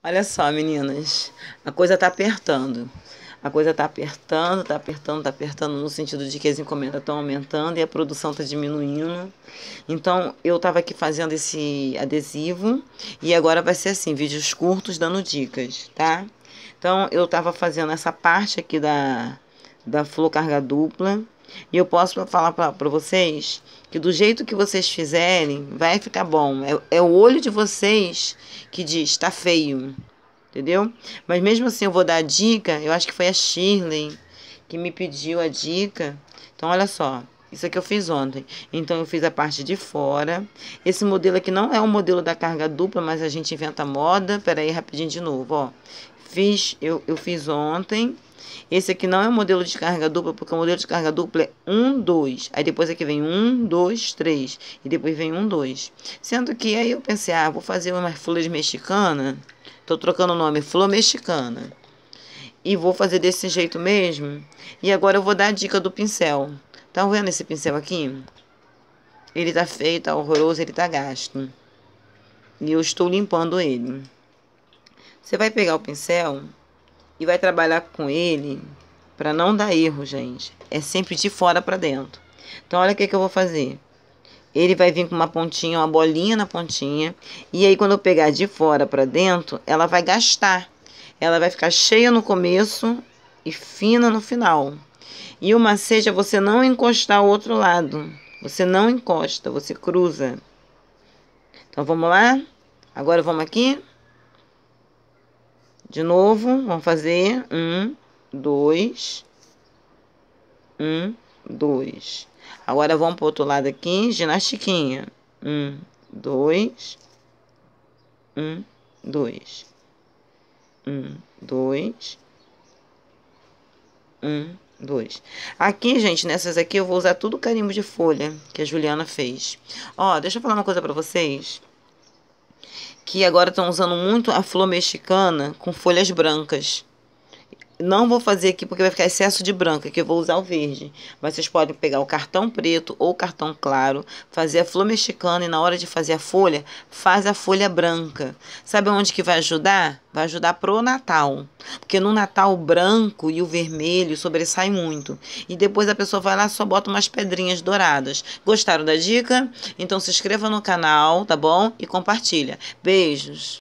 Olha só, meninas, a coisa tá apertando. A coisa tá apertando, tá apertando, tá apertando no sentido de que as encomendas estão aumentando e a produção tá diminuindo. Então, eu tava aqui fazendo esse adesivo e agora vai ser assim, vídeos curtos dando dicas, tá? Então, eu tava fazendo essa parte aqui da da flor carga dupla e eu posso falar para vocês que do jeito que vocês fizerem, vai ficar bom. É, é o olho de vocês que diz, tá feio. Entendeu? Mas mesmo assim eu vou dar a dica, eu acho que foi a Shirley que me pediu a dica. Então olha só. Isso aqui é eu fiz ontem. Então, eu fiz a parte de fora. Esse modelo aqui não é um modelo da carga dupla, mas a gente inventa moda. Pera aí, rapidinho de novo, ó. Fiz, eu, eu fiz ontem. Esse aqui não é um modelo de carga dupla, porque o modelo de carga dupla é 1, 2. Aí depois aqui é vem 1, 2, 3. E depois vem 1, 2. Sendo que aí eu pensei, ah, vou fazer uma flor mexicana. Tô trocando o nome, flor mexicana. E vou fazer desse jeito mesmo. E agora eu vou dar a dica do pincel. Estão tá vendo esse pincel aqui? Ele tá feio, tá horroroso, ele tá gasto. E eu estou limpando ele. Você vai pegar o pincel e vai trabalhar com ele para não dar erro, gente. É sempre de fora para dentro. Então, olha o que, que eu vou fazer. Ele vai vir com uma pontinha, uma bolinha na pontinha. E aí, quando eu pegar de fora para dentro, ela vai gastar. Ela vai ficar cheia no começo e fina no final. E uma seja você não encostar o outro lado. Você não encosta, você cruza. Então vamos lá? Agora vamos aqui. De novo, vamos fazer um, dois, um, dois. Agora vamos para o outro lado aqui, ginastiquinha. Um, dois, um, dois, um, dois, um, dois. Aqui, gente, nessas aqui eu vou usar tudo o carimbo de folha que a Juliana fez. Ó, deixa eu falar uma coisa pra vocês. Que agora estão usando muito a flor mexicana com folhas brancas não vou fazer aqui porque vai ficar excesso de branca que eu vou usar o verde. Mas vocês podem pegar o cartão preto ou o cartão claro, fazer a flor mexicana e na hora de fazer a folha, faz a folha branca. Sabe onde que vai ajudar? Vai ajudar pro Natal. Porque no Natal o branco e o vermelho sobressai muito. E depois a pessoa vai lá e só bota umas pedrinhas douradas. Gostaram da dica? Então se inscreva no canal, tá bom? E compartilha. Beijos!